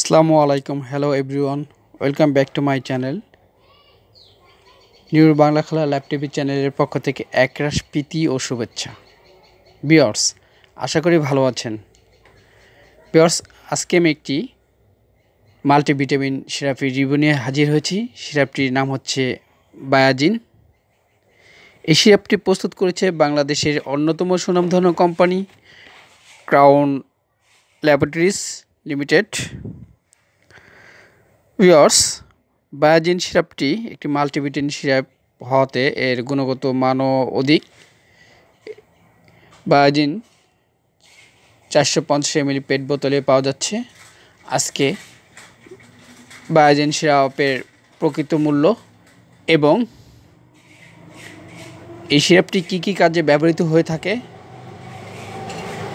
আসসালামু আলাইকুম hello everyone welcome back to my channel নিউর বাংলা খেলা ল্যাব টিভি চ্যানেলের পক্ষ থেকে একরাশ প্রীতি ও শুভেচ্ছা বিয়র্স আশা করি ভালো আছেন বিয়র্স আজকে আমি একটি মাল্টিভিটামিন সিরাপি রিভিউ নিয়ে হাজির হয়েছি সিরাপটির নাম হচ্ছে বায়াজিন এই সিরাপটি প্রস্তুত করেছে বাংলাদেশের অন্যতম সুনামধন্য কোম্পানি ক্রাউন ল্যাবরেটরিজ লিমিটেড ভিওর্স বায়োজিন সিরাপটি একটি মাল্টিভিটিন সিরাপ হওয়াতে এর গুণগত মানও অধিক বায়োজিন চারশো পঞ্চাশ এমএলি পেট বোতলে পাওয়া যাচ্ছে আজকে বায়োজিন সিরাপের প্রকৃত মূল্য এবং এই সিরাপটি কী কী কাজে ব্যবহৃত হয়ে থাকে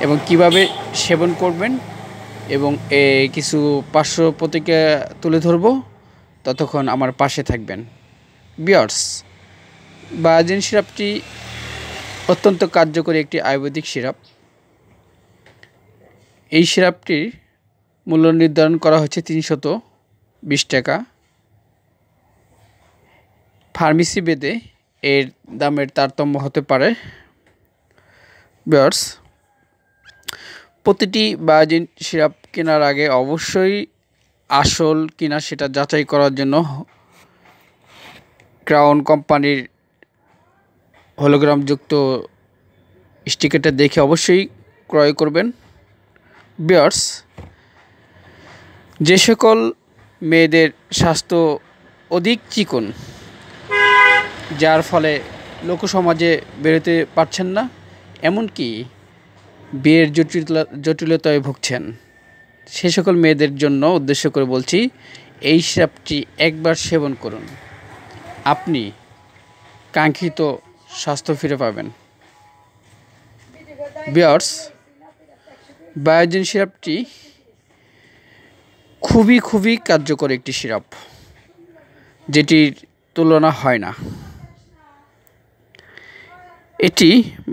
এবং কিভাবে সেবন করবেন এবং কিছু পার্শ্ব প্রতিক্রিয়া তুলে ধরব ততক্ষণ আমার পাশে থাকবেন বিয়ার্স বায়োজিন সিরাপটি অত্যন্ত কার্যকরী একটি আয়ুর্বেদিক সিরাপ এই সিরাপটির মূল্য নির্ধারণ করা হচ্ছে তিনশত বিশ টাকা ফার্মেসি বেদে এর দামের তারতম্য হতে পারে বিয়ার্স প্রতিটি বায়োজিন সিরাপ কেনার আগে অবশ্যই আসল কিনা সেটা যাচাই করার জন্য ক্রাউন কোম্পানির হলোগ্রামযুক্ত স্টিকারটা দেখে অবশ্যই ক্রয় করবেন বিয়ার্স যে সকল মেয়েদের স্বাস্থ্য অধিক চিকন যার ফলে লোকসমাজে বেরোতে পারছেন না এমনকি বিয়ের জটিলতা জটিলতায় ভুগছেন সে সকল মেয়েদের জন্য উদ্দেশ্য করে বলছি এই সাপটি একবার সেবন করুন আপনি কাঙ্ক্ষিত স্বাস্থ্য ফিরে পাবেন বিয়ার্স বায়োজিন সিরাপটি খুবই খুবই কার্যকর একটি সিরাপ যেটির তুলনা হয় না এটি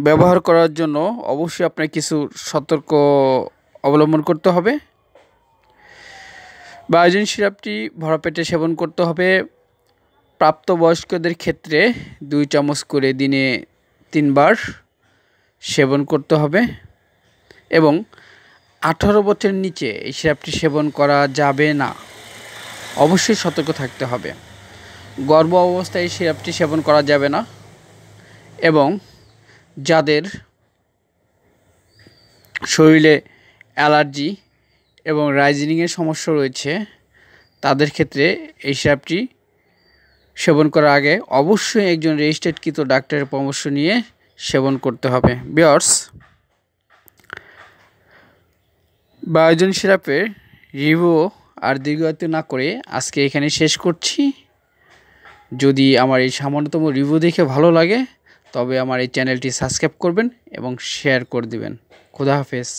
ব্যবহার করার জন্য অবশ্যই আপনার কিছু সতর্ক অবলম্বন করতে হবে বায়োজিন সিরাপটি ভরা পেটে সেবন করতে হবে প্রাপ্তবয়স্কদের ক্ষেত্রে দুই চামচ করে দিনে তিনবার সেবন করতে হবে এবং আঠারো বছরের নিচে এই সিরাপটি সেবন করা যাবে না অবশ্যই সতর্ক থাকতে হবে গর্ভ অবস্থায় এই সিরাপটি সেবন করা যাবে না এবং যাদের শরীরে অ্যালার্জি এবং রাইজিনিংয়ের সমস্যা রয়েছে তাদের ক্ষেত্রে এই স্যাপটি সেবন করার আগে অবশ্যই একজন রেজিস্টার্ডকৃত ডাক্তারের পরামর্শ নিয়ে সেবন করতে হবে বিয়ার্স বায়োজন সিরাপের রিভিউ আর দীর্ঘায়িত না করে আজকে এখানে শেষ করছি যদি আমার এই সামান্যতম রিভিউ দেখে ভালো লাগে তবে আমার এই চ্যানেলটি সাবস্ক্রাইব করবেন এবং শেয়ার করে দিবেন খুদা হাফেজ